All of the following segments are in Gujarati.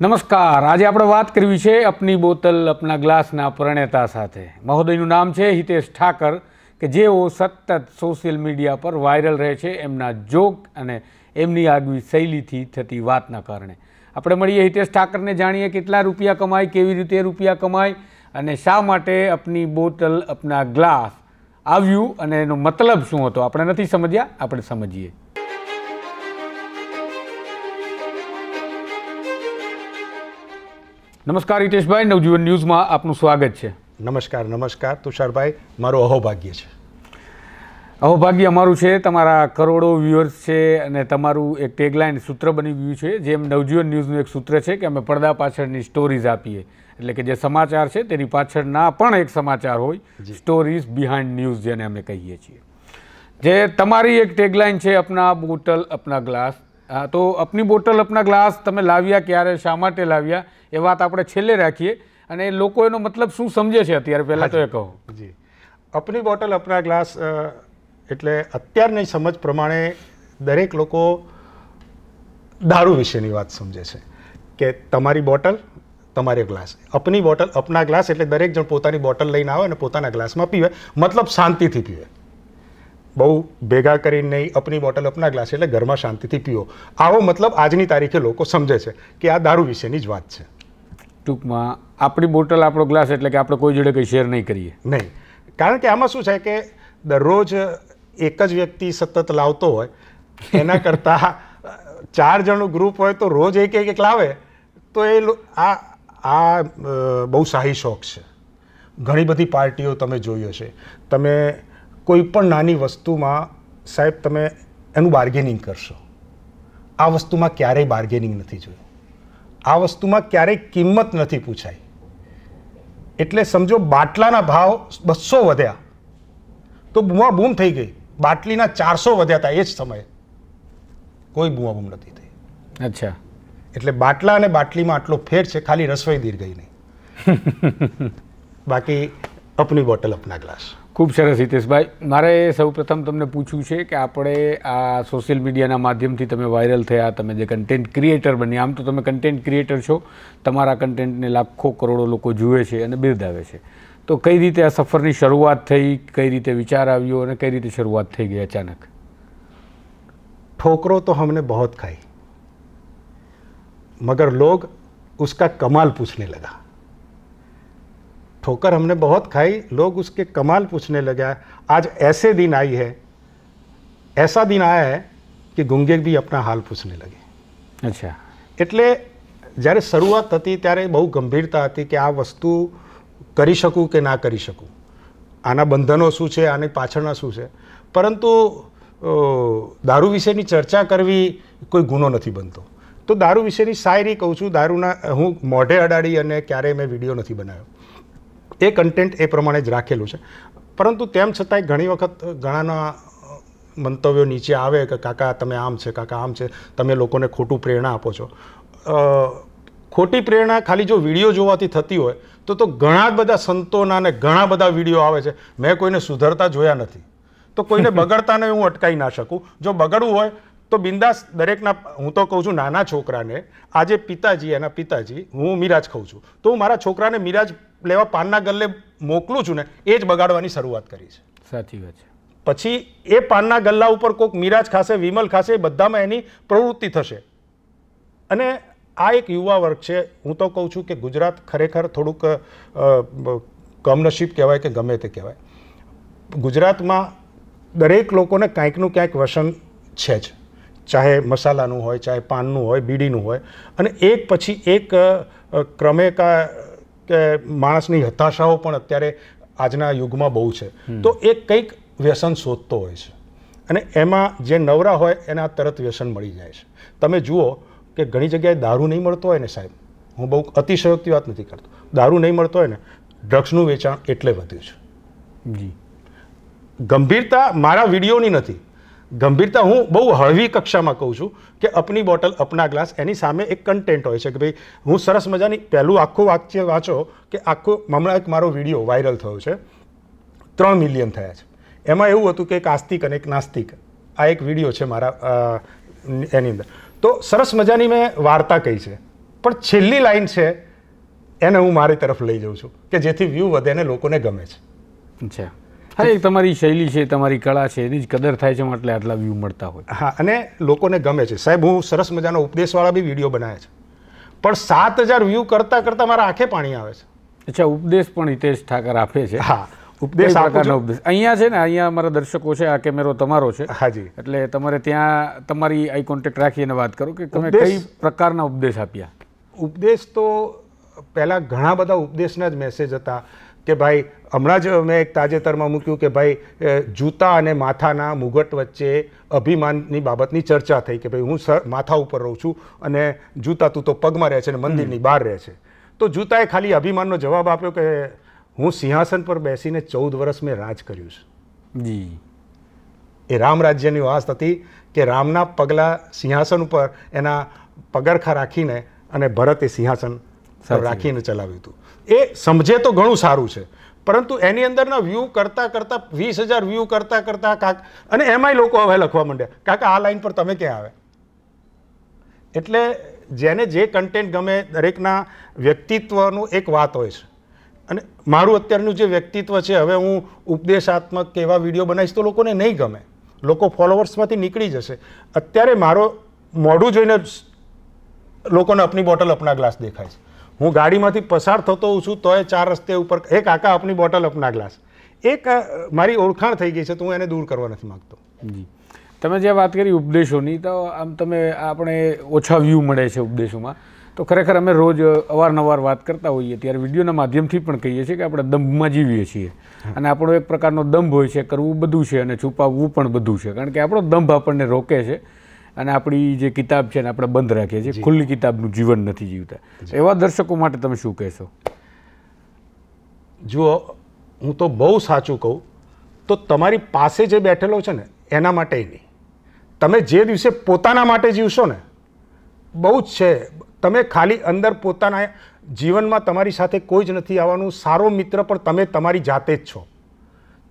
નમસ્કાર આજે આપણે વાત કરવી છે અપની બોતલ અપના ગ્લાસના પ્રણેતા સાથે મહોદયનું નામ છે હિતેશ ઠાકર કે જેઓ સતત સોશિયલ મીડિયા પર વાયરલ રહે છે એમના જોક અને એમની આગવી શૈલીથી થતી વાતના કારણે આપણે મળીએ હિતેશ ઠાકરને જાણીએ કેટલા રૂપિયા કમાય કેવી રીતે રૂપિયા કમાય અને શા માટે અપની બોટલ અપના ગ્લાસ આવ્યું અને એનો મતલબ શું હતો આપણે નથી સમજ્યા આપણે સમજીએ નમસ્કાર હિતેશભાઈ નવજીવન ન્યૂઝમાં આપનું સ્વાગત છે નમસ્કાર નમસ્કાર તુષારભાઈ મારું અહોભાગ્ય છે અહોભાગ્ય અમારું છે તમારા કરોડો વ્યુઅર્સ છે અને તમારું એક ટેગલાઇન સૂત્ર બની ગયું છે જેમ નવજીવન ન્યૂઝનું એક સૂત્ર છે કે અમે પડદા પાછળની સ્ટોરીઝ આપીએ એટલે કે જે સમાચાર છે તેની પાછળના પણ એક સમાચાર હોય સ્ટોરીઝ બિહાઇન્ડ ન્યૂઝ જેને અમે કહીએ છીએ જે તમારી એક ટેગલાઇન છે અપના બોટલ અપના ગ્લાસ હા તો અપની બોટલ અપના ગ્લાસ તમે લાવ્યા ક્યારે શા માટે લાવ્યા એ વાત આપણે છેલ્લે રાખીએ અને લોકો એનો મતલબ શું સમજે છે અત્યારે પહેલાં તો એ કહો જી અપની બોટલ અપના ગ્લાસ એટલે અત્યારની સમજ પ્રમાણે દરેક લોકો દારૂ વિશેની વાત સમજે છે કે તમારી બોટલ તમારે ગ્લાસ અપની બોટલ અપના ગ્લાસ એટલે દરેક જણ પોતાની બોટલ લઈને આવે અને પોતાના ગ્લાસમાં પીવે મતલબ શાંતિથી પીવે બહુ ભેગા કરીને નહીં અપની બોટલ અપના ગ્લાસ એટલે ઘરમાં શાંતિથી પીઓ આવો મતલબ આજની તારીખે લોકો સમજે છે કે આ દારૂ વિશેની જ વાત છે ટૂંકમાં આપણી બોટલ આપણો ગ્લાસ એટલે કે આપણે કોઈ જોડે કંઈ શેર નહીં કરીએ નહીં કારણ કે આમાં શું છે કે દરરોજ એક જ વ્યક્તિ સતત લાવતો હોય એના કરતાં ચાર જણનું ગ્રુપ હોય તો રોજ એક એક લાવે તો એ આ આ બહુ શાહી શોખ છે ઘણી બધી પાર્ટીઓ તમે જોઈ હશે તમે કોઈ પણ નાની વસ્તુમાં સાહેબ તમે એનું બાર્ગેનિંગ કરશો આ વસ્તુમાં ક્યારેય બાર્ગેનિંગ નથી જોયું આ વસ્તુમાં ક્યારેય કિંમત નથી પૂછાઈ એટલે સમજો બાટલાના ભાવ બસો વધ્યા તો બૂમા બૂમ થઈ ગઈ બાટલીના ચારસો વધ્યા હતા એ જ સમયે કોઈ બૂમા બૂમ નથી થઈ અચ્છા એટલે બાટલા અને બાટલીમાં આટલો ફેર છે ખાલી રસોઈ દીર ગઈ નહીં બાકી અપની બોટલ અપના ગ્લાસ ખૂબ સરસ હિતેશભાઈ મારે સૌપ્રથમ તમને પૂછવું છે કે આપણે આ સોશિયલ મીડિયાના માધ્યમથી તમે વાયરલ થયા તમે જે કન્ટેન્ટ ક્રિએટર બન્યા આમ તો તમે કન્ટેન્ટ ક્રિએટર છો તમારા કન્ટેન્ટને લાખો કરોડો લોકો જુએ છે અને બિરદાવે છે તો કઈ રીતે આ સફરની શરૂઆત થઈ કઈ રીતે વિચાર આવ્યો અને કઈ રીતે શરૂઆત થઈ ગઈ અચાનક ઠોકરો તો હમને બહોત ખાઈ મગર લોગ ઉસકા કમાલ પૂછને લગા ठोकर हमने बहुत खाई लोग उसके कमाल पूछने लगा आज ऐसे दिन आई है ऐसा दिन આયા है કે ગુંગે બી આપણા હાલ પૂછને લગે અચ્છા એટલે જ્યારે શરૂઆત હતી ત્યારે બહુ ગંભીરતા હતી કે આ વસ્તુ કરી શકું કે ના કરી શકું આના બંધનો શું છે આની પાછળના શું છે પરંતુ દારૂ વિશેની ચર્ચા કરવી કોઈ ગુનો નથી બનતો તો દારૂ વિશેની શાયરી કહું છું દારૂના હું મોઢે અડાડી અને ક્યારેય મેં વિડીયો નથી બનાવ્યો એ કન્ટેન્ટ એ પ્રમાણે જ રાખેલું છે પરંતુ તેમ છતાંય ઘણી વખત ઘણાના મંતવ્યો નીચે આવે કે કાકા તમે આમ છે કાકા આમ છે તમે લોકોને ખોટું પ્રેરણા આપો છો ખોટી પ્રેરણા ખાલી જો વિડીયો જોવાથી થતી હોય તો તો ઘણા બધા સંતોના ને ઘણા બધા વિડીયો આવે છે મેં કોઈને સુધરતા જોયા નથી તો કોઈને બગડતાને હું અટકાવી ના શકું જો બગડવું હોય તો બિંદાસ દરેકના હું તો કહું છું નાના છોકરાને આજે પિતાજી એના પિતાજી હું મિરાજ ખાઉં છું તો હું મારા છોકરાને મિરાજ લેવા પાનના ગલ્લે મોકલું છું ને એ જ બગાડવાની શરૂઆત કરી છે સાચી વાત છે પછી એ પાનના ગલ્લા ઉપર કોઈક મિરાજ ખાશે વિમલ ખાશે એ બધામાં એની પ્રવૃત્તિ થશે અને આ એક યુવા વર્ગ છે હું તો કહું છું કે ગુજરાત ખરેખર થોડુંક કમનસીબ કહેવાય કે ગમે તે કહેવાય ગુજરાતમાં દરેક લોકોને કાંઈકનું ક્યાંક વસન છે જ ચાહે મસાલાનું હોય ચાહે પાનનું હોય બીડીનું હોય અને એક પછી એક ક્રમે કા કે માણસની હતાશાઓ પણ અત્યારે આજના યુગમાં બહુ છે તો એ કંઈક વ્યસન શોધતો હોય છે અને એમાં જે નવરા હોય એના તરત વ્યસન મળી જાય છે તમે જુઓ કે ઘણી જગ્યાએ દારૂ નહીં મળતો હોય ને સાહેબ હું બહુ અતિશયોક્તિ વાત નથી કરતો દારૂ નહીં મળતો હોય ને ડ્રગ્સનું વેચાણ એટલે વધ્યું છે જી ગંભીરતા મારા વિડીયોની નથી ગંભીરતા હું બહુ હળવી કક્ષામાં કહું છું કે અપની બોટલ અપના ગ્લાસ એની સામે એક કન્ટેન્ટ હોય છે કે ભાઈ હું સરસ મજાની પહેલું આખું વાક્ય વાંચો કે આખો હમણાં એક મારો વિડીયો વાયરલ થયો છે ત્રણ મિલિયન થયા છે એમાં એવું હતું કે એક આસ્તિક અને એક નાસ્તિક આ એક વિડીયો છે મારા એની અંદર તો સરસ મજાની મેં વાર્તા કહી છે પણ છેલ્લી લાઈન છે એને હું મારી તરફ લઈ જાઉં છું કે જેથી વ્યૂ વધે ને લોકોને ગમે છે હા એક તમારી શૈલી છે તમારી કળા છે એની જ કદર થાય છે એટલે આટલા વ્યૂ મળતા હોય હા અને લોકોને ગમે છે સાહેબ હું સરસ મજાનો ઉપદેશવાળા બી વિડીયો બનાવે છે પણ સાત હજાર વ્યૂ કરતાં કરતાં મારા આંખે પાણી આવે છે અચ્છા ઉપદેશ પણ હિતેશ ઠાકર આપે છે હા ઉપદેશ ઉપદેશ અહીંયા છે ને અહીંયા અમારા દર્શકો છે આ કેમેરો તમારો છે હાજી એટલે તમારે ત્યાં તમારી આઈ કોન્ટેક્ટ રાખીને વાત કરો કે તમે કઈ પ્રકારના ઉપદેશ આપ્યા ઉપદેશ તો પહેલાં ઘણા બધા ઉપદેશના જ મેસેજ હતા કે ભાઈ હમણાં જ મેં એક તાજેતરમાં મૂક્યું કે ભાઈ જૂતા અને માથાના મુગટ વચ્ચે અભિમાનની બાબતની ચર્ચા થઈ કે ભાઈ હું માથા ઉપર રહું છું અને જૂતા તું તો પગમાં રહે છે અને મંદિરની બહાર રહે છે તો જૂતાએ ખાલી અભિમાનનો જવાબ આપ્યો કે હું સિંહાસન પર બેસીને ચૌદ વર્ષ મેં રાજ કર્યું છે જી એ રામ રાજ્યની વાસ હતી કે રામના પગલાં સિંહાસન ઉપર એના પગરખા રાખીને અને ભરતે સિંહાસન રાખીને ચલાવ્યું હતું એ સમજે તો ઘણું સારું છે પરંતુ એની અંદરના વ્યૂ કરતાં કરતાં વીસ હજાર વ્યૂ કરતાં કરતાં કાંક અને એમાંય લોકો હવે લખવા માંડ્યા કાકા આ લાઈન પર તમે ક્યાં આવે એટલે જેને જે કન્ટેન્ટ ગમે દરેકના વ્યક્તિત્વનું એક વાત હોય છે અને મારું અત્યારનું જે વ્યક્તિત્વ છે હવે હું ઉપદેશાત્મક કે એવા વિડીયો બનાવીશ તો લોકોને નહીં ગમે લોકો ફોલોવર્સમાંથી નીકળી જશે અત્યારે મારો મોઢું જોઈને લોકોને અપની બોટલ અપના ગ્લાસ દેખાય છે હું ગાડીમાંથી પસાર થતો હોઉં છું તોય ચાર રસ્તે ઉપર એ કાકા આપની બોટલ અપના ગ્લાસ એક મારી ઓળખાણ થઈ ગઈ છે તો હું એને દૂર કરવા નથી માગતો જી તમે જે વાત કરી ઉપદેશોની તો આમ તમે આપણે ઓછા વ્યૂ મળે છે ઉપદેશોમાં તો ખરેખર અમે રોજ અવારનવાર વાત કરતા હોઈએ ત્યારે વિડીયોના માધ્યમથી પણ કહીએ છીએ કે આપણે દંભમાં જીવીએ છીએ અને આપણો એક પ્રકારનો દંભ હોય છે કરવું બધું છે અને છુપાવવું પણ બધું છે કારણ કે આપણો દંભ આપણને રોકે છે અને આપણી જે કિતાબ છે એને આપણે બંધ રાખીએ છીએ ખુલ્લી કિતાબનું જીવન નથી જીવતા એવા દર્શકો માટે તમે શું કહેશો જુઓ હું તો બહુ સાચું કહું તો તમારી પાસે જે બેઠેલો છે ને એના માટે નહીં તમે જે દિવસે પોતાના માટે જીવશો ને બહુ જ છે તમે ખાલી અંદર પોતાના જીવનમાં તમારી સાથે કોઈ જ નથી આવવાનું સારો મિત્ર પણ તમે તમારી જાતે જ છો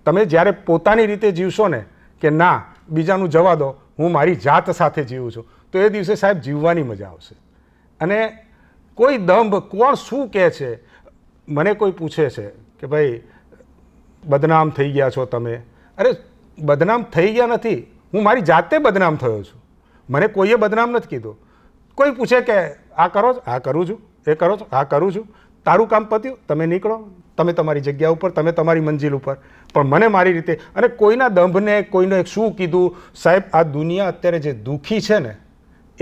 તમે જ્યારે પોતાની રીતે જીવશો ને કે ના બીજાનું જવા દો હું મારી જાત સાથે જીવું છું તો એ દિવસે સાહેબ જીવવાની મજા આવશે અને કોઈ દંભ કોણ શું કહે છે મને કોઈ પૂછે છે કે ભાઈ બદનામ થઈ ગયા છો તમે અરે બદનામ થઈ ગયા નથી હું મારી જાતે બદનામ થયો છું મને કોઈએ બદનામ નથી કીધું કોઈ પૂછે કે આ કરો છો આ કરું છું એ કરો છો આ કરું છું તારું કામ પત્યું તમે નીકળો તમે તમારી જગ્યા ઉપર તમે તમારી મંજિલ ઉપર પણ મને મારી રીતે અને કોઈના દંભને કોઈને શું કીધું સાહેબ આ દુનિયા અત્યારે જે દુઃખી છે ને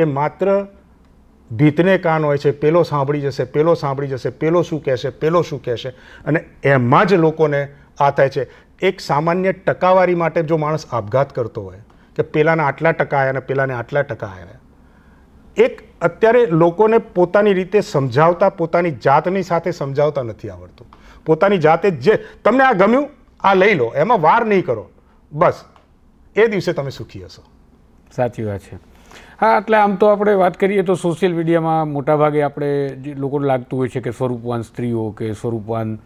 એ માત્ર ભીતને કાન હોય છે પેલો સાંભળી જશે પેલો સાંભળી જશે પેલો શું કહેશે પેલો શું કહેશે અને એમાં જ લોકોને આ થાય છે એક સામાન્ય ટકાવારી માટે જો માણસ આપઘાત કરતો હોય કે પેલાને આટલા ટકા આવ્યા અને પેલાને આટલા ટકા આવ્યા એક અત્યારે લોકોને પોતાની રીતે સમજાવતા પોતાની જાતની સાથે સમજાવતા નથી આવડતું પોતાની જાતે જે તમને આ ગમ્યું આ લઈ લો એમાં વાર નહીં કરો બસ એ દિવસે તમે સુખી હશો સાચી વાત છે હા એટલે આમ તો આપણે વાત કરીએ તો સોશિયલ મીડિયામાં મોટાભાગે આપણે જે લોકો લાગતું હોય છે કે સ્વરૂપવાન સ્ત્રીઓ કે સ્વરૂપવાન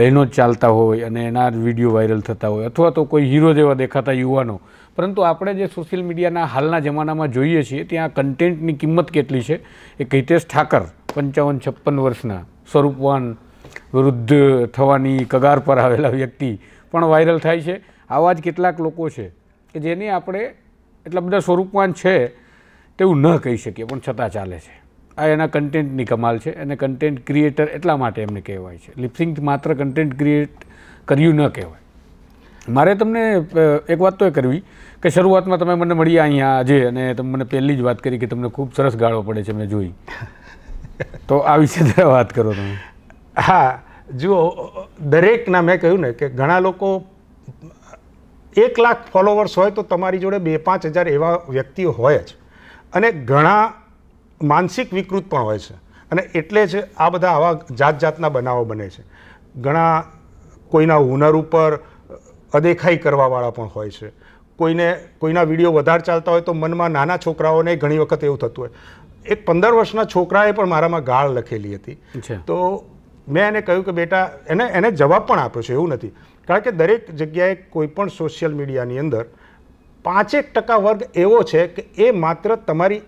બહેનો જ ચાલતા હોય અને એના વિડીયો વાયરલ થતા હોય અથવા તો કોઈ હીરો જેવા દેખાતા યુવાનો પરંતુ આપણે જે સોશિયલ મીડિયાના હાલના જમાનામાં જોઈએ છીએ ત્યાં કન્ટેન્ટની કિંમત કેટલી છે એ કૈતેશ ઠાકર પંચાવન છપ્પન વર્ષના સ્વરૂપવાન વૃદ્ધ થવાની કગાર પર આવેલા વ્યક્તિ પણ વાયરલ થાય છે આવા જ કેટલાક લોકો છે કે જેની આપણે એટલા બધા સ્વરૂપમાં છે તેવું ન કહી શકીએ પણ છતાં ચાલે છે આ એના કન્ટેન્ટની કમાલ છે અને કન્ટેન્ટ ક્રિએટર એટલા માટે એમને કહેવાય છે લિપસિંગ માત્ર કન્ટેન્ટ ક્રિએટ કર્યું ન કહેવાય મારે તમને એક વાત તો એ કરવી કે શરૂઆતમાં તમે મને મળ્યા અહીંયા આજે અને તમે મને પહેલી જ વાત કરી કે તમને ખૂબ સરસ ગાળો પડે છે મેં જોઈ તો આ વિશે જરા વાત કરો તમે હા જુઓ દરેકના મેં કહ્યું ને કે ઘણા લોકો એક લાખ ફોલોવર્સ હોય તો તમારી જોડે બે પાંચ હજાર એવા વ્યક્તિઓ હોય જ અને ઘણા માનસિક વિકૃત પણ હોય છે અને એટલે જ આ બધા આવા જાત જાતના બનાવો બને છે ઘણા કોઈના હુનર ઉપર અદેખાઈ કરવાવાળા પણ હોય છે કોઈને કોઈના વિડીયો વધારે ચાલતા હોય તો મનમાં નાના છોકરાઓને ઘણી વખત એવું થતું હોય એક પંદર વર્ષના છોકરાએ પણ મારામાં ગાળ લખેલી હતી તો મેં એને કહ્યું કે બેટા એને એને જવાબ પણ આપ્યો છે એવું નથી કારણ કે દરેક જગ્યાએ કોઈપણ સોશિયલ મીડિયાની અંદર પાંચેક ટકા વર્ગ એવો છે કે એ માત્ર તમારી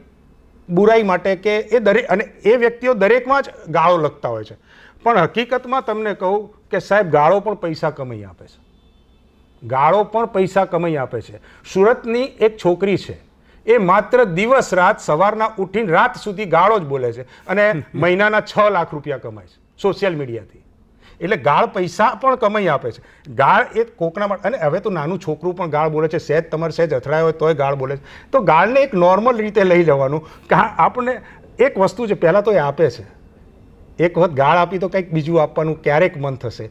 બુરાઈ માટે કે એ દરેક અને એ વ્યક્તિઓ દરેકમાં જ ગાળો લખતા હોય છે પણ હકીકતમાં તમને કહું કે સાહેબ ગાળો પણ પૈસા કમાઈ આપે છે ગાળો પણ પૈસા કમાઈ આપે છે સુરતની એક છોકરી છે એ માત્ર દિવસ રાત સવારના ઉઠીને રાત સુધી ગાળો જ બોલે છે અને મહિનાના છ લાખ રૂપિયા કમાય છે સોશિયલ મીડિયાથી એટલે ગાળ પૈસા પણ કમાઈ આપે છે ગાળ એ કોકના અને હવે તો નાનું છોકરું પણ ગાળ બોલે છે સહેજ તમારે સહેજ અથડાયો હોય તોય ગાળ બોલે છે તો ગાળને એક નોર્મલ રીતે લઈ જવાનું કે આપણને એક વસ્તુ છે પહેલાં તો એ આપે છે એક વખત ગાળ આપી તો કંઈક બીજું આપવાનું ક્યારેક મન થશે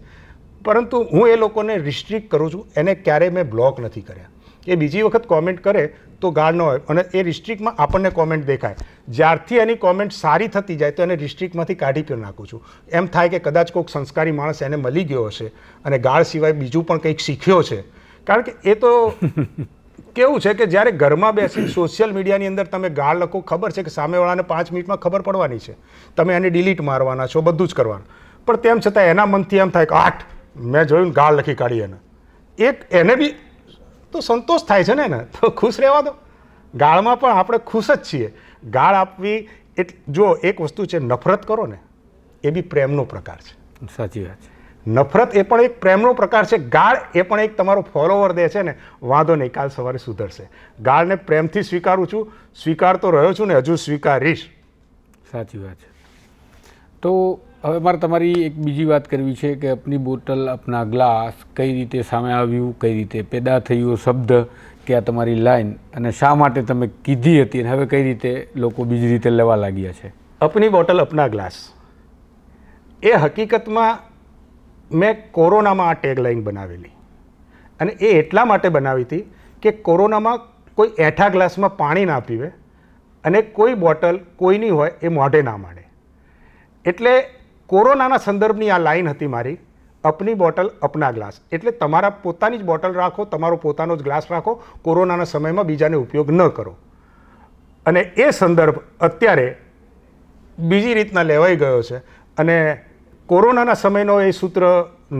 પરંતુ હું એ લોકોને રિસ્ટ્રિક્ટ કરું છું એને ક્યારેય મેં બ્લોક નથી કર્યા એ બીજી વખત કોમેન્ટ કરે તો ન હોય અને એ રિસ્ટ્રિક્ટમાં આપણને કોમેન્ટ દેખાય જ્યારથી એની કોમેન્ટ સારી થતી જાય તો એને રિસ્ટ્રિક્ટમાંથી કાઢી પણ નાખું છું એમ થાય કે કદાચ કોઈક સંસ્કારી માણસ એને મળી ગયો હશે અને ગાળ સિવાય બીજું પણ કંઈક શીખ્યો છે કારણ કે એ તો કેવું છે કે જ્યારે ઘરમાં બેસી સોશિયલ મીડિયાની અંદર તમે ગાળ લખો ખબર છે કે સામેવાળાને પાંચ મિનિટમાં ખબર પડવાની છે તમે એને ડિલીટ મારવાના છો બધું જ કરવાનું પણ તેમ છતાં એના મનથી એમ થાય કે આઠ મેં જોયું ગાળ લખી કાઢી એને એક એને બી તો સંતોષ થાય છે ને એને તો ખુશ રહેવા દો ગાળમાં પણ આપણે ખુશ જ છીએ ગાળ આપવી એટ જો એક વસ્તુ છે નફરત કરો ને એ બી પ્રેમનો પ્રકાર છે સાચી વાત છે નફરત એ પણ એક પ્રેમનો પ્રકાર છે ગાળ એ પણ એક તમારો ફોલોવર દે છે ને વાંધો નહીં કાલ સવારે સુધરશે ગાળને પ્રેમથી સ્વીકારું છું સ્વીકારતો રહ્યો છું ને હજુ સ્વીકારીશ સાચી વાત છે તો હવે મારે તમારી એક બીજી વાત કરવી છે કે અપની બોટલ અપના ગ્લાસ કઈ રીતે સામે આવ્યું કઈ રીતે પેદા થયું શબ્દ કે આ તમારી લાઈન અને શા માટે તમે કીધી હતી અને હવે કઈ રીતે લોકો બીજી રીતે લેવા લાગ્યા છે અપની બોટલ અપના ગ્લાસ એ હકીકતમાં મેં કોરોનામાં આ ટેગલાઇન બનાવેલી અને એ એટલા માટે બનાવી હતી કે કોરોનામાં કોઈ એઠા ગ્લાસમાં પાણી ના પીવે અને કોઈ બોટલ કોઈની હોય એ મોઢે ના માંડે એટલે કોરોનાના સંદર્ભની આ લાઇન હતી મારી અપની બોટલ અપના ગ્લાસ એટલે તમારા પોતાની જ બોટલ રાખો તમારો પોતાનો જ ગ્લાસ રાખો કોરોનાના સમયમાં બીજાને ઉપયોગ ન કરો અને એ સંદર્ભ અત્યારે બીજી રીતના લેવાઈ ગયો છે અને કોરોનાના સમયનો એ સૂત્ર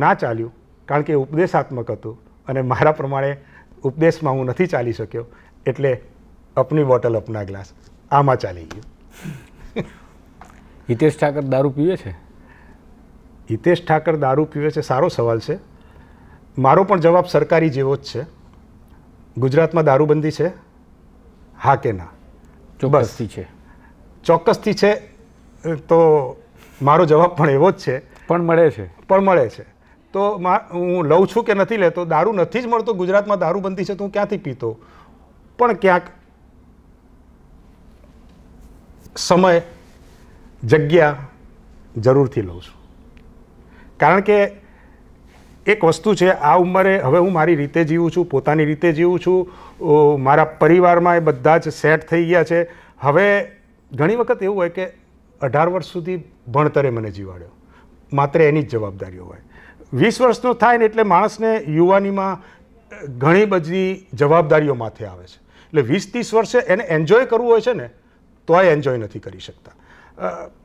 ના ચાલ્યું કારણ કે ઉપદેશાત્મક હતું અને મારા પ્રમાણે ઉપદેશમાં હું નથી ચાલી શક્યો એટલે અપની બોટલ અપના ગ્લાસ આમાં ચાલી ગયું હિતેશ ઠાકર દારૂ પીવે છે હિતેશ ઠાકર દારૂ પીવે છે સારો સવાલ છે મારો પણ જવાબ સરકારી જેવો જ છે ગુજરાતમાં દારૂબંધી છે હા કે ના ચોક્કસથી છે ચોક્કસથી છે તો મારો જવાબ પણ એવો જ છે પણ મળે છે પણ મળે છે તો હું લઉં છું કે નથી લેતો દારૂ નથી જ મળતો ગુજરાતમાં દારૂબંધી છે તો હું ક્યાંથી પીતો પણ ક્યાંક સમય જગ્યા જરૂરથી લઉં છું કારણ કે એક વસ્તુ છે આ ઉંમરે હવે હું મારી રીતે જીવું છું પોતાની રીતે જીવું છું મારા પરિવારમાં એ બધા જ સેટ થઈ ગયા છે હવે ઘણી વખત એવું હોય કે અઢાર વર્ષ સુધી ભણતરે મને જીવાડ્યો માત્ર એની જ જવાબદારીઓ હોય વીસ વર્ષનો થાય ને એટલે માણસને યુવાનીમાં ઘણી બધી જવાબદારીઓ માથે આવે છે એટલે વીસ ત્રીસ વર્ષે એને એન્જોય કરવું હોય છે ને તો એ એન્જોય નથી કરી શકતા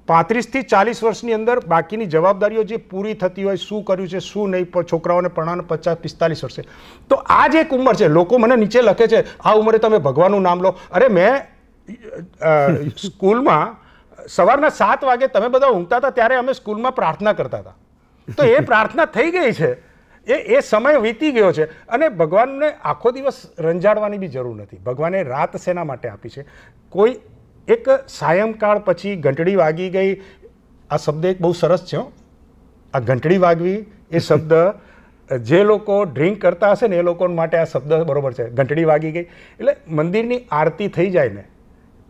પાંત્રીસથી ચાલીસ વર્ષની અંદર બાકીની જવાબદારીઓ જે પૂરી થતી હોય શું કર્યું છે શું નહીં છોકરાઓને ભણાવવાનું પચાસ પિસ્તાલીસ વર્ષે તો આ જ એક ઉંમર છે લોકો મને નીચે લખે છે આ ઉંમરે તમે ભગવાનનું નામ લો અરે મેં સ્કૂલમાં સવારના સાત વાગે તમે બધા ઊંઘતા હતા ત્યારે અમે સ્કૂલમાં પ્રાર્થના કરતા હતા તો એ પ્રાર્થના થઈ ગઈ છે એ એ સમય વીતી ગયો છે અને ભગવાનને આખો દિવસ રંજાડવાની બી જરૂર નથી ભગવાને રાત શેના માટે આપી છે કોઈ એક સાયંકાળ પછી ઘંટડી વાગી ગઈ આ શબ્દ એક બહુ સરસ છે આ ઘંટડી વાગવી એ શબ્દ જે લોકો ડ્રિંક કરતા હશે ને એ લોકો માટે આ શબ્દ બરાબર છે ઘંટડી વાગી ગઈ એટલે મંદિરની આરતી થઈ જાય ને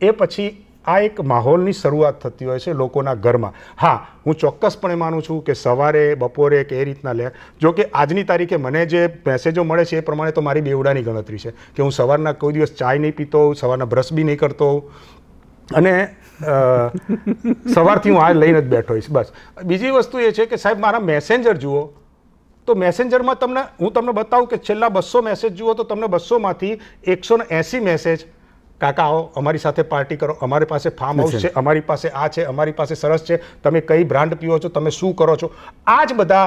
એ પછી આ એક માહોલની શરૂઆત થતી હોય છે લોકોના ઘરમાં હા હું ચોક્કસપણે માનું છું કે સવારે બપોરે કે એ રીતના લે જો કે આજની તારીખે મને જે મેસેજો મળે છે એ પ્રમાણે તો મારી બેવડાની ગણતરી છે કે હું સવારના કોઈ દિવસ ચાય નહીં પીતો સવારના બ્રશ બી નહીં કરતો અને સવારથી હું આ લઈને જ બેઠો છું બસ બીજી વસ્તુ એ છે કે સાહેબ મારા મેસેન્જર જુઓ તો મેસેન્જરમાં તમને હું તમને બતાવું કે છેલ્લા બસો મેસેજ જુઓ તો તમને બસોમાંથી એકસો ને એંસી મેસેજ કાકા આવો અમારી સાથે પાર્ટી કરો અમારી પાસે ફાર્મ હાઉસ છે અમારી પાસે આ છે અમારી પાસે સરસ છે તમે કઈ બ્રાન્ડ પીઓ છો તમે શું કરો છો આ જ બધા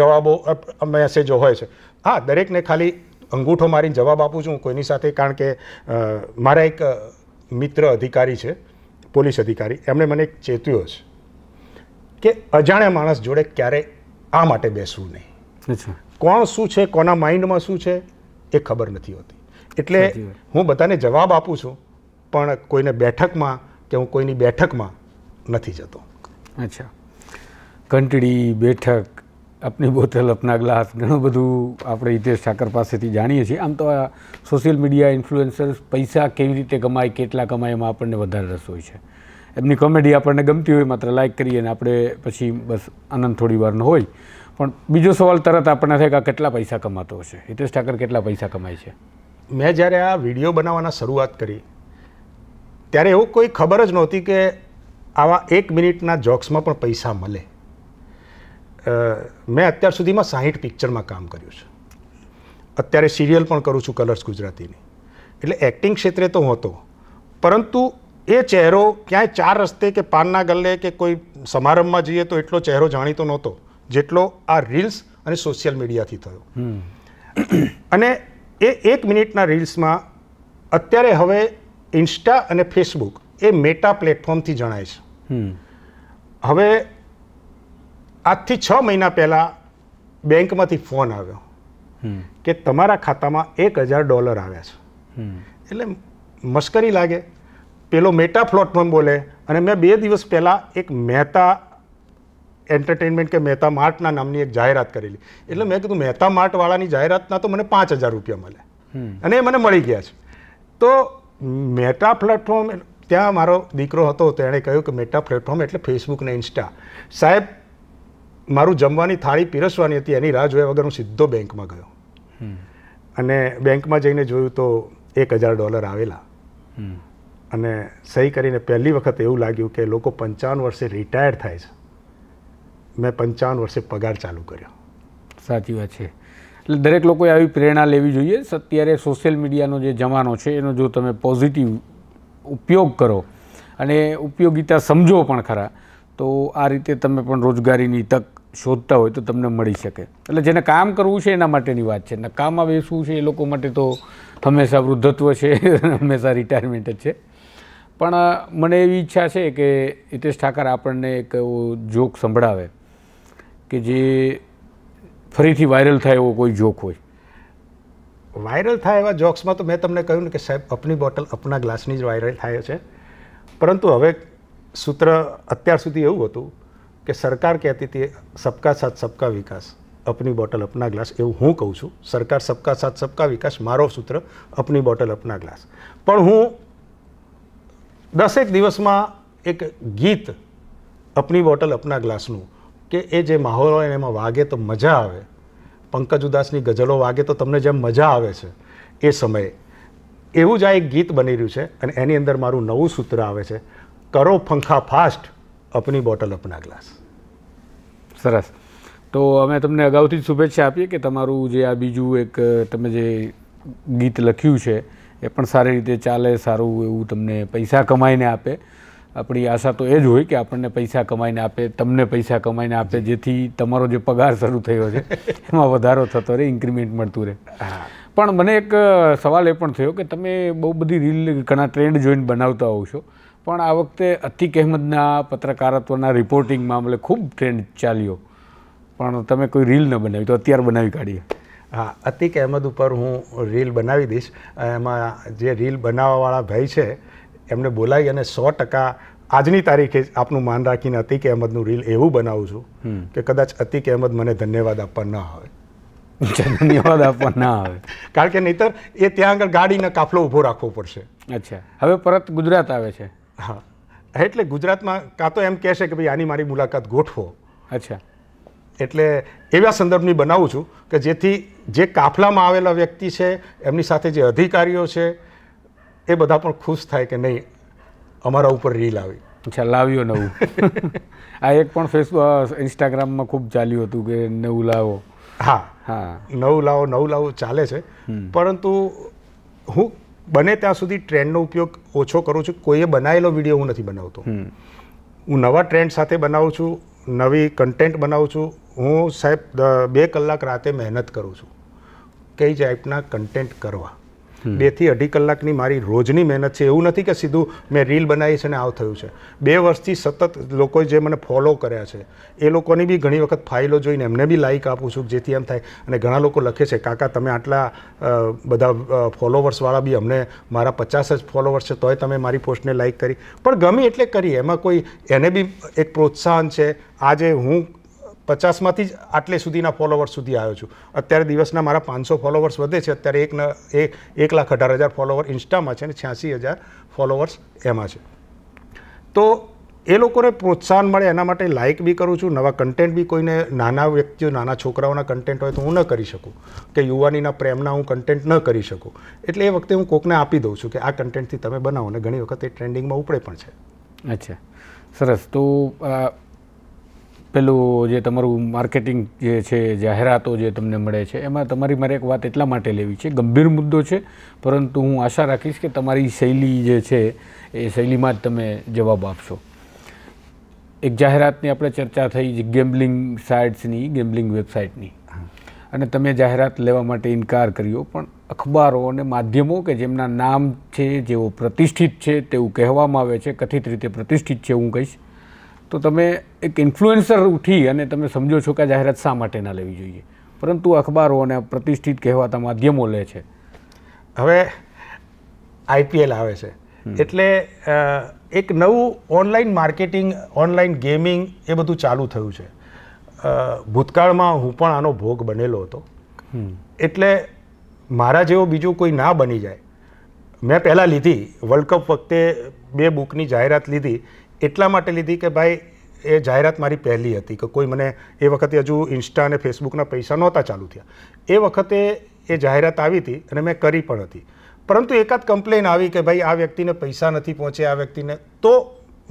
જવાબો મેસેજો હોય છે હા દરેકને ખાલી અંગૂઠો મારીને જવાબ આપું છું કોઈની સાથે કારણ કે મારા એક મિત્ર અધિકારી છે પોલીસ અધિકારી એમણે મને એક ચેત્યો છે કે અજાણ્યા માણસ જોડે ક્યારે આ માટે બેસવું નહીં કોણ શું છે કોના માઇન્ડમાં શું છે એ ખબર નથી હોતી એટલે હું બધાને જવાબ આપું છું પણ કોઈને બેઠકમાં કે હું કોઈની બેઠકમાં નથી જતો અચ્છા કંટડી બેઠક આપની બોતલ આપના ગ્લાસ ઘણું બધું આપણે હિતેશ ઠાકર પાસેથી જાણીએ છીએ આમ તો આ સોશિયલ મીડિયા ઇન્ફ્લુએન્સર્સ પૈસા કેવી રીતે કમાય કેટલા કમાય એમાં આપણને વધારે રસ હોય છે એમની કોમેડી આપણને ગમતી હોય માત્ર લાઇક કરીએ અને આપણે પછી બસ આનંદ થોડી વારનો હોય પણ બીજો સવાલ તરત આપણને થાય કે આ કેટલા પૈસા કમાતો હશે હિતેશ ઠાકર કેટલા પૈસા કમાય છે મેં જ્યારે આ વિડીયો બનાવવાના શરૂઆત કરી ત્યારે એવું કોઈ ખબર જ નહોતી કે આવા એક મિનિટના જોક્સમાં પણ પૈસા મળે મેં અત્યાર સુધીમાં સાહીઠ પિક્ચરમાં કામ કર્યું છે અત્યારે સિરિયલ પણ કરું છું કલર્સ ગુજરાતીની એટલે એક્ટિંગ ક્ષેત્રે તો હતો પરંતુ એ ચહેરો ક્યાંય ચાર રસ્તે કે પાનના ગલ્લે કે કોઈ સમારંભમાં જઈએ તો એટલો ચહેરો જાણીતો નહોતો જેટલો આ રીલ્સ અને સોશિયલ મીડિયાથી થયો અને એ એક મિનિટના રીલ્સમાં અત્યારે હવે ઇન્સ્ટા અને ફેસબુક એ મેટા પ્લેટફોર્મથી જણાય છે હવે આજથી છ મહિના પહેલાં બેંકમાંથી ફોન આવ્યો કે તમારા ખાતામાં એક હજાર ડોલર આવ્યા છે એટલે મશ્કરી લાગે પેલો મેટા પ્લોટમાં બોલે અને મેં બે દિવસ પહેલાં એક મહેતા એન્ટરટેનમેન્ટ કે મહેતા માર્ટના નામની એક જાહેરાત કરેલી એટલે મેં કીધું મહેતા માર્ટવાળાની જાહેરાતના તો મને પાંચ હજાર રૂપિયા મળે અને એ મને મળી ગયા છે તો મેટા પ્લેટફોર્મ ત્યાં મારો દીકરો હતો તેણે કહ્યું કે મેટા પ્લેટફોર્મ એટલે ફેસબુક ને ઇન્સ્ટા સાહેબ મારું જમવાની થાળી પીરસવાની હતી એની રાહ જોયા વગર હું સીધો બેંકમાં ગયો અને બેંકમાં જઈને જોયું તો એક હજાર ડોલર આવેલા અને સહી કરીને પહેલી વખત એવું લાગ્યું કે લોકો પંચાવન વર્ષે રિટાયર થાય છે મેં પંચાવન વર્ષે પગાર ચાલુ કર્યો સાચી વાત છે એટલે દરેક લોકોએ આવી પ્રેરણા લેવી જોઈએ અત્યારે સોશિયલ મીડિયાનો જે જમાનો છે એનો જો તમે પોઝિટિવ ઉપયોગ કરો અને ઉપયોગિતા સમજો પણ ખરા તો આ રીતે તમે પણ રોજગારીની તક શોધતા હોય તો તમને મળી શકે એટલે જેને કામ કરવું છે એના માટેની વાત છે નકામમાં બેસવું છે એ લોકો માટે તો હંમેશા વૃદ્ધત્વ છે હંમેશા રિટાયરમેન્ટ જ છે પણ મને એવી ઈચ્છા છે કે હિતેશ ઠાકર આપણને એક એવો જોક સંભળાવે કે જે ફરીથી વાયરલ થાય એવો કોઈ જોક હોય વાયરલ થાય એવા જોક્સમાં તો મેં તમને કહ્યું ને કે સાહેબ અપની બોટલ અપના ગ્લાસની જ વાયરલ થાય છે પરંતુ હવે સૂત્ર અત્યાર સુધી એવું હતું કે સરકાર કહેતી હતી સબકા સાથ સબકા વિકાસ અપની બોટલ અપના ગ્લાસ એવું હું કહું છું સરકાર સબકા સાથ સબકા વિકાસ મારો સૂત્ર અપની બોટલ અપના ગ્લાસ પણ હું દસેક દિવસમાં એક ગીત અપની બોટલ અપના ગ્લાસનું કે એ જે માહોલ હોય એમાં વાગે તો મજા આવે પંકજ ઉદાસની ગઝલો વાગે તો તમને જેમ મજા આવે છે એ સમયે એવું જ આ એક ગીત બની રહ્યું છે અને એની અંદર મારું નવું સૂત્ર આવે છે કરો પંખા ફાસ્ટ અપની બોટલ અપના ગ્લાસ સરસ તો અમે તમને અગાઉથી જ શુભેચ્છા આપીએ કે તમારું જે આ બીજું એક તમે જે ગીત લખ્યું છે એ પણ સારી રીતે ચાલે સારું એવું તમને પૈસા કમાઈને આપે આપણી આશા તો એ જ હોય કે આપણને પૈસા કમાઈને આપે તમને પૈસા કમાઈને આપે જેથી તમારો જે પગાર શરૂ થયો છે એમાં વધારો થતો રહે ઇન્ક્રીમેન્ટ મળતું રહે પણ મને એક સવાલ એ પણ થયો કે તમે બહુ બધી રીલ ઘણા ટ્રેન્ડ જોઈને બનાવતા હોવ છો પણ આ વખતે અતિક અહેમદના પત્રકારત્વના રિપોર્ટિંગ મામલે ખૂબ ટ્રેન્ડ ચાલ્યો પણ તમે કોઈ રીલ ન બનાવી તો અત્યારે બનાવી કાઢીએ હા અતિક અહેમદ ઉપર હું રીલ બનાવી દઈશ એમાં જે રીલ બનાવવાવાળા ભાઈ છે એમને બોલાવી અને સો ટકા આજની તારીખે આપનું માન રાખીને અતિક અહેમદનું રીલ એવું બનાવું છું કે કદાચ અતિક અહેમદ મને ધન્યવાદ આપવા ન આવે ધન્યવાદ આપવા ના આવે કારણ કે નહીતર એ ત્યાં આગળ ગાડીને કાફલો ઊભો રાખવો પડશે અચ્છા હવે પરત ગુજરાત આવે છે હા એટલે ગુજરાતમાં કાં તો એમ કહેશે કે ભાઈ આની મારી મુલાકાત ગોઠવો અચ્છા એટલે એવા સંદર્ભની બનાવું છું કે જેથી જે કાફલામાં આવેલા વ્યક્તિ છે એમની સાથે જે અધિકારીઓ છે એ બધા પણ ખુશ થાય કે નહીં અમારા ઉપર રીલ આવી અચ્છા લાવ્યો નવું આ એક પણ ફેસબુક ઇન્સ્ટાગ્રામમાં ખૂબ ચાલ્યું હતું કે નવું લાવો હા હા નવું લાવો નવું લાવો ચાલે છે પરંતુ હું બને ત્યાં સુધી ટ્રેન્ડનો ઉપયોગ ઓછો કરું છું કોઈએ બનાવેલો વિડીયો હું નથી બનાવતો હું નવા ટ્રેન્ડ સાથે બનાવું છું નવી કન્ટેન્ટ બનાવું છું હું સાહેબ બે કલાક રાતે મહેનત કરું છું કઈ ટાઈપના કન્ટેન્ટ કરવા બેથી અઢી કલાકની મારી રોજની મહેનત છે એવું નથી કે સીધું મેં રીલ બનાવી છે અને આવું થયું છે બે વર્ષથી સતત લોકોએ જે મને ફોલો કર્યા છે એ લોકોની બી ઘણી વખત ફાઇલો જોઈને એમને બી લાઇક આપું છું જેથી એમ થાય અને ઘણા લોકો લખે છે કાકા તમે આટલા બધા ફોલોવર્સવાળા બી અમને મારા પચાસ જ ફોલોવર્સ છે તોય તમે મારી પોસ્ટને લાઇક કરી પણ ગમે એટલે કરી એમાં કોઈ એને બી એક પ્રોત્સાહન છે આજે હું પચાસમાંથી જ આટલે સુધીના ફોલોવર્સ સુધી આવ્યો છું અત્યારે દિવસના મારા પાંચસો ફોલોવર્સ વધે છે અત્યારે એક એક એક લાખ અઢાર હજાર ફોલોવર ઇન્સ્ટામાં છે અને છ્યાસી હજાર ફોલોવર્સ એમાં છે તો એ લોકોને પ્રોત્સાહન મળે એના માટે લાઇક બી કરું છું નવા કન્ટેન્ટ બી કોઈને નાના વ્યક્તિઓ નાના છોકરાઓના કન્ટેન્ટ હોય તો હું ન કરી શકું કે યુવાનીના પ્રેમના હું કન્ટેન્ટ ન કરી શકું એટલે એ વખતે હું કોકને આપી દઉં છું કે આ કન્ટેન્ટથી તમે બનાવો અને ઘણી વખત એ ટ્રેન્ડિંગમાં ઉપડે પણ છે અચ્છા સરસ તો પેલું જે તમારું માર્કેટિંગ જે છે જાહેરાતો જે તમને મળે છે એમાં તમારી મારે એક વાત એટલા માટે લેવી છે ગંભીર મુદ્દો છે પરંતુ હું આશા રાખીશ કે તમારી શૈલી જે છે એ શૈલીમાં જ તમે જવાબ આપશો એક જાહેરાતની આપણે ચર્ચા થઈ ગેમ્બલિંગ સાઇટ્સની ગેમ્બલિંગ વેબસાઇટની અને તમે જાહેરાત લેવા માટે ઇનકાર કર્યો પણ અખબારો અને માધ્યમો કે જેમના નામ છે જેઓ પ્રતિષ્ઠિત છે તેવું કહેવામાં આવે છે કથિત રીતે પ્રતિષ્ઠિત છે હું કહીશ તો તમે એક ઇન્ફ્લુએન્સર ઉઠી અને તમે સમજો છો કે જાહેરાત શા માટે ના લેવી જોઈએ પરંતુ અખબારો અને પ્રતિષ્ઠિત કહેવાતા માધ્યમો લે છે હવે આઈપીએલ આવે છે એટલે એક નવું ઓનલાઈન માર્કેટિંગ ઓનલાઈન ગેમિંગ એ બધું ચાલુ થયું છે ભૂતકાળમાં હું પણ આનો ભોગ બનેલો હતો એટલે મારા જેવો બીજું કોઈ ના બની જાય મેં પહેલાં લીધી વર્લ્ડ કપ વખતે બે બુકની જાહેરાત લીધી એટલા માટે લીધી કે ભાઈ એ જાહેરાત મારી પહેલી હતી કે કોઈ મને એ વખતે હજુ ઇન્સ્ટા અને ફેસબુકના પૈસા નહોતા ચાલુ થયા એ વખતે એ જાહેરાત આવી હતી અને મેં કરી પણ હતી પરંતુ એકાદ કમ્પ્લેન આવી કે ભાઈ આ વ્યક્તિને પૈસા નથી પહોંચ્યા આ વ્યક્તિને તો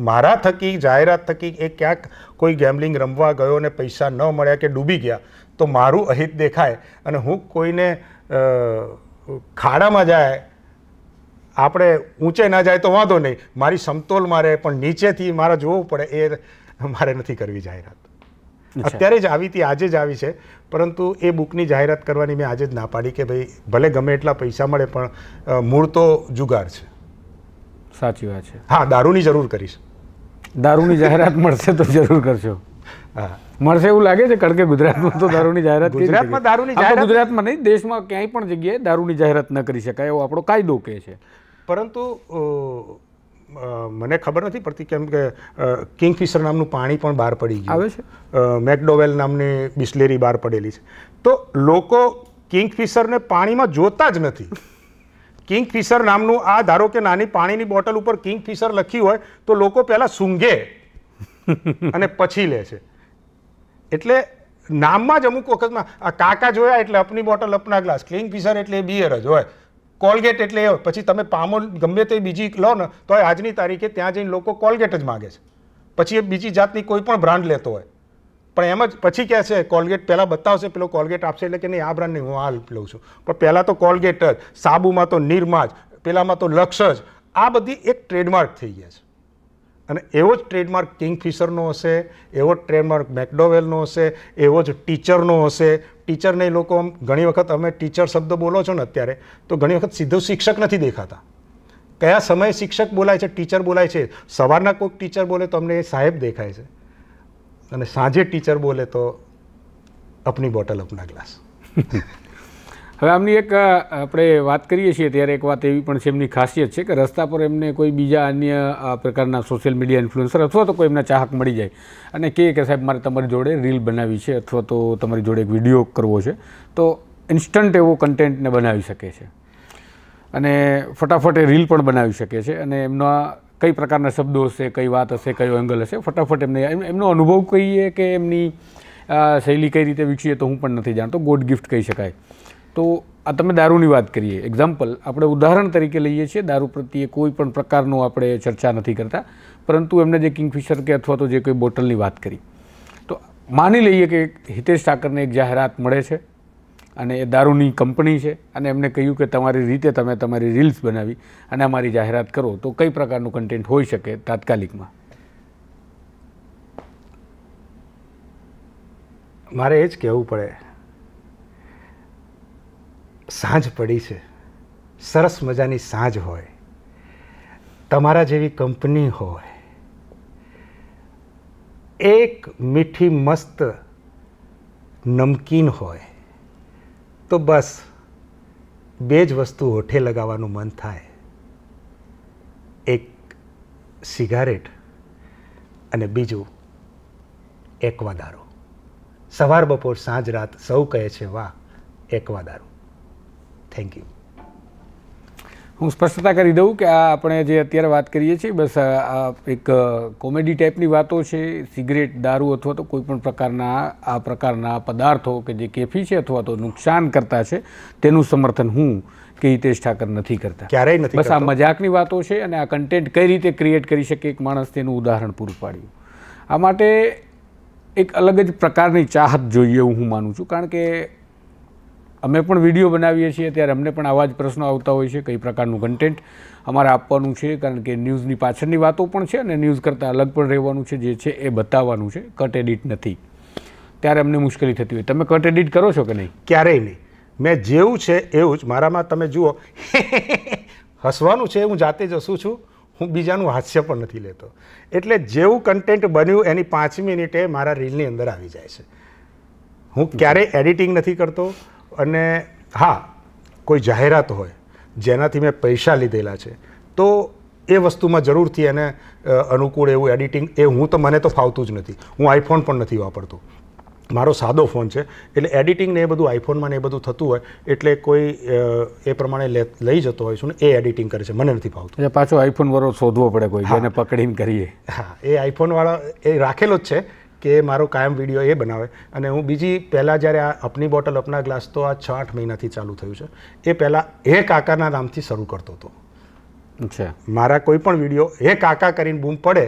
મારા થકી જાહેરાત થકી એ ક્યાંક કોઈ ગેમલિંગ રમવા ગયો અને પૈસા ન મળ્યા કે ડૂબી ગયા તો મારું અહિત દેખાય અને હું કોઈને ખાડામાં જાય આપણે ઊંચે ના જાય તો વાંધો નહીં મારી સમતોલ મારે પણ નીચેથી મારે જોવું પડે એ મારે નથી કરવી જાહેરાત અત્યારે જ આવી હતી આજે જ આવી છે પરંતુ એ બુકની જાહેરાત કરવાની મેં આજે જ ના પાડી કે ભાઈ ભલે ગમે એટલા પૈસા મળે પણ મૂળ તો જુગાર છે સાચી વાત છે હા દારૂની જરૂર કરીશ દારૂની જાહેરાત મળશે તો જરૂર કરશો હા મળશે એવું લાગે છે કારણ કે ગુજરાતમાં તો દારૂની જાહેરાત ગુજરાતમાં દારૂની જાહેરાત ગુજરાતમાં નહીં દેશમાં ક્યાંય પણ જગ્યાએ દારૂની જાહેરાત ન કરી શકાય એવો આપણો કાયદો કહે છે પરંતુ મને ખબર નથી પડતી કેમ કે કિંગફિશર નામનું પાણી પણ બહાર પડી ગયું આવે છે મેકડોવેલ નામની બિસ્લેરી બહાર પડેલી છે તો લોકો કિંગફિશરને પાણીમાં જોતા જ નથી કિંગફિશર નામનું આ ધારો કે નાની પાણીની બોટલ ઉપર કિંગફિશર લખ્યું હોય તો લોકો પહેલાં સૂંઘે અને પછી લે છે એટલે નામમાં જ અમુક વખતમાં આ કાકા જોયા એટલે અપની બોટલ અપના ગ્લાસ કિંગફિશર એટલે એ બિયર જ હોય કોલગેટ એટલે પછી તમે પામોલ ગમે તે બીજી લો ને તો આજની તારીખે ત્યાં જઈને લોકો કોલગેટ જ માગે છે પછી એ બીજી જાતની કોઈ પણ બ્રાન્ડ લેતો હોય પણ એમ જ પછી કહે છે કોલગેટ પહેલાં બતાવશે પેલો કોલગેટ આપશે એટલે કે નહીં આ બ્રાન્ડ નહીં હું હાલ લઉં છું પણ પહેલાં તો કોલગેટ જ સાબુમાં તો નિરમા જ પેલામાં તો લક્ષ જ આ બધી એક ટ્રેડમાર્ક થઈ ગયા છે અને એવો જ ટ્રેડમાર્ક કિંગફિશરનો હશે એવો ટ્રેડમાર્ક મેકડોવેલનો હશે એવો જ ટીચરનો હશે ટીચરને એ લોકો ઘણી વખત અમે ટીચર શબ્દ બોલો છો ને અત્યારે તો ઘણી વખત સીધો શિક્ષક નથી દેખાતા કયા સમયે શિક્ષક બોલાય છે ટીચર બોલાય છે સવારના કોઈક ટીચર બોલે તો અમને એ સાહેબ દેખાય છે અને સાંજે ટીચર બોલે તો અપની બોટલ અપના ગ્લાસ હવે આમની એક આપણે વાત કરીએ છીએ ત્યારે એક વાત એવી પણ છે એમની ખાસિયત છે કે રસ્તા પર એમને કોઈ બીજા અન્ય પ્રકારના સોશિયલ મીડિયા ઇન્ફ્લુઅન્સર અથવા તો કોઈ એમના ચાહક મળી જાય અને કહે કે સાહેબ મારે તમારી જોડે રીલ બનાવી છે અથવા તો તમારી જોડે એક વિડીયો કરવો છે તો ઇન્સ્ટન્ટ એવો કન્ટેન્ટને બનાવી શકે છે અને ફટાફટ એ રીલ પણ બનાવી શકે છે અને એમના કઈ પ્રકારના શબ્દો હશે કઈ વાત હશે કયો એંગલ હશે ફટાફટ એમને એમનો અનુભવ કહીએ કે એમની શૈલી કઈ રીતે વિકસીએ તો હું પણ નથી જાણતો ગોડ ગિફ્ટ કહી શકાય તો આ તમે દારૂની વાત કરીએ એક્ઝામ્પલ આપણે ઉદાહરણ તરીકે લઈએ છીએ દારૂ પ્રત્યે કોઈ પણ પ્રકારનો આપણે ચર્ચા નથી કરતા પરંતુ એમને જે કિંગફિશર કે અથવા તો જે કોઈ બોટલની વાત કરી તો માની લઈએ કે હિતેશ ઠાકરને એક જાહેરાત મળે છે અને એ દારૂની કંપની છે અને એમને કહ્યું કે તમારી રીતે તમે તમારી રીલ્સ બનાવી અને અમારી જાહેરાત કરો તો કઈ પ્રકારનું કન્ટેન્ટ હોઈ શકે તાત્કાલિકમાં મારે એ જ કહેવું પડે સાંજ પડી છે સરસ મજાની સાંજ હોય તમારા જેવી કંપની હોય એક મીઠી મસ્ત નમકીન હોય તો બસ બે જ વસ્તુ હોઠે લગાવવાનું મન થાય એક સિગારેટ અને બીજું એકવાદારો સવાર બપોર સાંજ રાત સૌ કહે છે વાહ એકવાદારો થેન્ક યુ હું સ્પષ્ટતા કરી દઉં કે આ આપણે જે અત્યારે વાત કરીએ છીએ બસ આ એક કોમેડી ટાઈપની વાતો છે સિગરેટ દારૂ અથવા તો કોઈપણ પ્રકારના આ પ્રકારના પદાર્થો કે જે કેફી છે અથવા તો નુકસાન કરતા છે તેનું સમર્થન હું કે હિતેશ ઠાકર નથી કરતા ક્યારેય નથી બસ આ મજાકની વાતો છે અને આ કન્ટેન્ટ કઈ રીતે ક્રિએટ કરી શકે એક માણસ તેનું ઉદાહરણ પૂરું પાડ્યું આ માટે એક અલગ જ પ્રકારની ચાહત જોઈએ હું માનું છું કારણ કે અમે પણ વિડીયો બનાવીએ છીએ ત્યારે અમને પણ આવા જ પ્રશ્નો આવતા હોય છે કઈ પ્રકારનું કન્ટેન્ટ અમારે આપવાનું છે કારણ કે ન્યૂઝની પાછળની વાતો પણ છે અને ન્યૂઝ કરતાં અલગ પણ રહેવાનું છે જે છે એ બતાવવાનું છે કટ એડિટ નથી ત્યારે અમને મુશ્કેલી થતી હોય તમે કટ એડિટ કરો છો કે નહીં ક્યારેય નહીં મેં જેવું છે એવું જ મારામાં તમે જુઓ હસવાનું છે હું જાતે જ હસું છું હું બીજાનું હાસ્ય પણ નથી લેતો એટલે જેવું કન્ટેન્ટ બન્યું એની પાંચ મિનિટે મારા રીલની અંદર આવી જાય છે હું ક્યારેય એડિટિંગ નથી કરતો અને હા કોઈ જાહેરાત હોય જેનાથી મેં પૈસા લીધેલા છે તો એ વસ્તુમાં જરૂરથી એને અનુકૂળ એવું એડિટિંગ એ હું તો મને તો ફાવતું જ નથી હું આઈફોન પણ નથી વાપરતો મારો સાદો ફોન છે એટલે એડિટિંગ ને એ બધું આઈફોનમાં ને એ બધું થતું હોય એટલે કોઈ એ પ્રમાણે લઈ જતો હોય છું ને એ એડિટિંગ કરે છે મને નથી ફાવતું એટલે પાછો આઈફોન વાળો શોધવો પડે કોઈ પકડીને કરીએ હા એ આઈફોનવાળા એ રાખેલો જ છે કે મારો કાયમ વિડીયો એ બનાવે અને હું બીજી પહેલાં જ્યારે આ અપની બોટલ અપના ગ્લાસ તો આ છ આઠ મહિનાથી ચાલુ થયું છે એ પહેલાં એ કાકાના નામથી શરૂ કરતો હતો મારા કોઈ પણ વિડીયો એ કાકા કરીને બૂમ પડે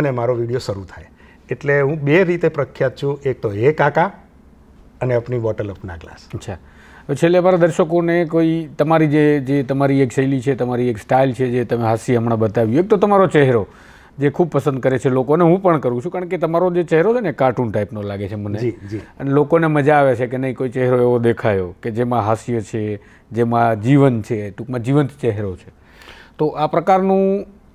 અને મારો વિડીયો શરૂ થાય એટલે હું બે રીતે પ્રખ્યાત છું એક તો એ કાકા અને અપની બોટલ અપના ગ્લાસ અચ્છા છેલ્લે મારા દર્શકોને કોઈ તમારી જે જે તમારી એક શૈલી છે તમારી એક સ્ટાઇલ છે જે તમે હાસ્ય હમણાં બતાવ્યું એક તો તમારો ચહેરો જે ખૂબ પસંદ કરે છે લોકોને હું પણ કરું છું કારણ કે તમારો જે ચહેરો છે ને કાર્ટૂન ટાઈપનો લાગે છે મને અને લોકોને મજા આવે છે કે નહીં કોઈ ચહેરો એવો દેખાયો કે જેમાં હાસ્ય છે જેમાં જીવન છે ટૂંકમાં જીવંત ચહેરો છે તો આ પ્રકારનું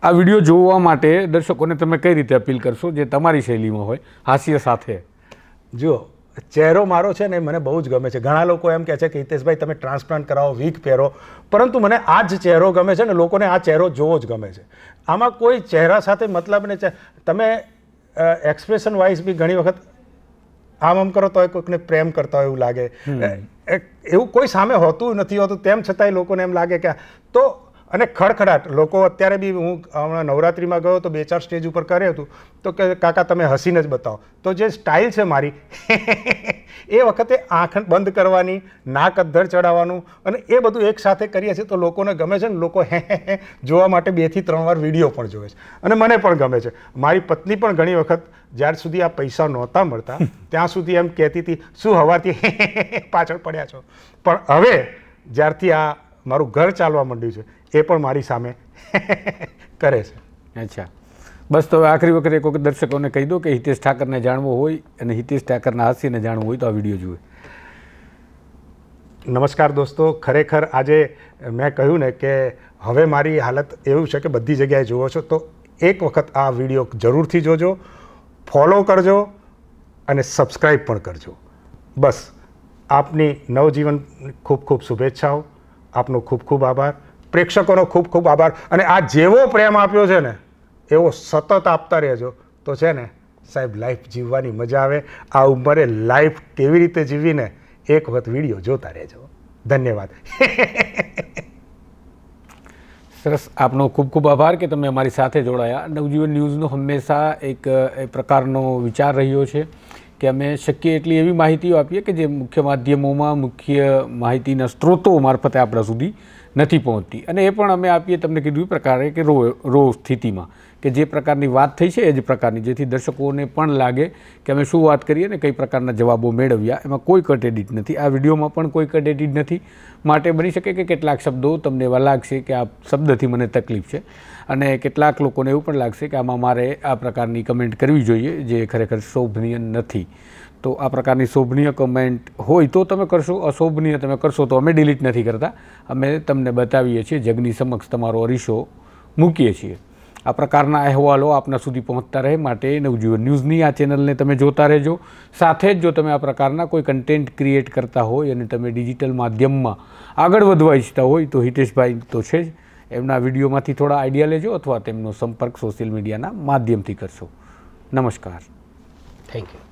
આ વિડીયો જોવા માટે દર્શકોને તમે કઈ રીતે અપીલ કરશો જે તમારી શૈલીમાં હોય હાસ્ય સાથે જુઓ ચહેરો મારો છે ને મને બહુ જ ગમે છે ઘણા લોકો એમ કહે છે કે હિતેશભાઈ તમે ટ્રાન્સપ્લાન્ટ કરાવો વીક પહેરો પરંતુ મને આ જ ચહેરો ગમે છે ને લોકોને આ ચહેરો જોવો જ ગમે છે આમાં કોઈ ચહેરા સાથે મતલબ ને તમે એક્સપ્રેશન વાઇઝ બી ઘણી વખત આમ આમ કરો તો કોઈકને પ્રેમ કરતા હોય એવું લાગે એવું કોઈ સામે હોતું નથી હોતું તેમ છતાંય લોકોને એમ લાગે કે તો અને ખડખડાટ લોકો અત્યારે બી હું હમણાં નવરાત્રિમાં ગયો તો બે ચાર સ્ટેજ ઉપર કરે હતું તો કે કાકા તમે હસીને જ બતાવો તો જે સ્ટાઇલ છે મારી એ વખતે આંખ બંધ કરવાની નાક અધ્ધર ચડાવવાનું અને એ બધું એકસાથે કરીએ છીએ તો લોકોને ગમે છે ને લોકો હે હે જોવા માટે બેથી ત્રણ વાર વિડીયો પણ જોવે છે અને મને પણ ગમે છે મારી પત્ની પણ ઘણી વખત જ્યાર સુધી આ પૈસા નહોતા મળતા ત્યાં સુધી એમ કહેતી હતી શું હવારથી પાછળ પડ્યા છો પણ હવે જ્યારથી આ મારું ઘર ચાલવા માંડ્યું છે એ પણ મારી સામે કરે છે અચ્છા બસ તો આખરી વખત કોઈક દર્શકોને કહી દો કે હિતેશ ઠાકરને જાણવું હોય અને હિતેશ ઠાકરના હાસ્યને જાણવું હોય તો આ વિડીયો જુએ નમસ્કાર દોસ્તો ખરેખર આજે મેં કહ્યું ને કે હવે મારી હાલત એવું છે કે બધી જગ્યાએ જુઓ છો તો એક વખત આ વિડીયો જરૂરથી જોજો ફોલો કરજો અને સબસ્ક્રાઈબ પણ કરજો બસ આપની નવજીવન ખૂબ ખૂબ શુભેચ્છાઓ આપનો ખૂબ ખૂબ આભાર પ્રેક્ષકોનો ખૂબ ખૂબ આભાર અને આ જેવો પ્રેમ આપ્યો છે ને એવો સતત આપતા રહેજો તો છે ને સાહેબ લાઈફ જીવવાની મજા આવે આ ઉંમરે લાઈફ કેવી રીતે જીવીને એક વખત વિડીયો જોતા રહેજો ધન્યવાદ સરસ આપનો ખૂબ ખૂબ આભાર કે તમે અમારી સાથે જોડાયા નવજીવન ન્યૂઝનો હંમેશા એક પ્રકારનો વિચાર રહ્યો છે કે અમે શક્ય એટલી એવી માહિતીઓ આપીએ કે જે મુખ્ય માધ્યમોમાં મુખ્ય માહિતીના સ્ત્રોતો મારફતે આપણા સુધી નથી પહોંચતી અને એ પણ અમે આપીએ તમને કીધું પ્રકારે કે રો રો સ્થિતિમાં કે જે પ્રકારની વાત થઈ છે એ જ પ્રકારની જેથી દર્શકોને પણ લાગે કે અમે શું વાત કરીએ અને કઈ પ્રકારના જવાબો મેળવ્યા એમાં કોઈ કટ એડિટ નથી આ વિડીયોમાં પણ કોઈ કટ એડિટ નથી માટે બની શકે કે કેટલાક શબ્દો તમને એવા લાગશે કે આ શબ્દથી મને તકલીફ છે અને કેટલાક લોકોને એવું પણ લાગશે કે આમાં મારે આ પ્રકારની કમેન્ટ કરવી જોઈએ જે ખરેખર શોભનીય નથી તો આ પ્રકારની શોભનીય કમેન્ટ હોય તો તમે કરશો અશોભનીય તમે કરશો તો અમે ડિલીટ નથી કરતા અમે તમને બતાવીએ છીએ જગની સમક્ષ તમારો અરીશો મૂકીએ છીએ આ પ્રકારના અહેવાલો આપના સુધી પહોંચતા રહે માટે નવજીવન ન્યૂઝની આ ચેનલને તમે જોતા રહેજો સાથે જ જો તમે આ પ્રકારના કોઈ કન્ટેન્ટ ક્રિએટ કરતા હોય અને તમે ડિજિટલ માધ્યમમાં આગળ વધવા ઈચ્છતા હોય તો હિતેશભાઈ તો છે જ એમના વિડીયોમાંથી થોડા આઈડિયા લેજો અથવા તેમનો સંપર્ક સોશિયલ મીડિયાના માધ્યમથી કરશો નમસ્કાર થેન્ક યુ